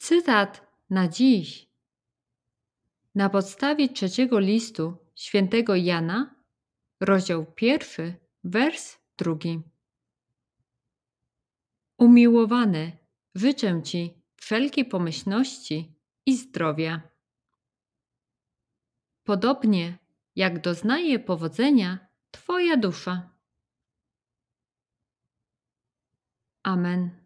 Cytat na dziś. Na podstawie trzeciego listu świętego Jana, rozdział pierwszy, wers drugi. Umiłowany, życzę Ci wszelkiej pomyślności i zdrowia. Podobnie jak doznaje powodzenia Twoja dusza. Amen.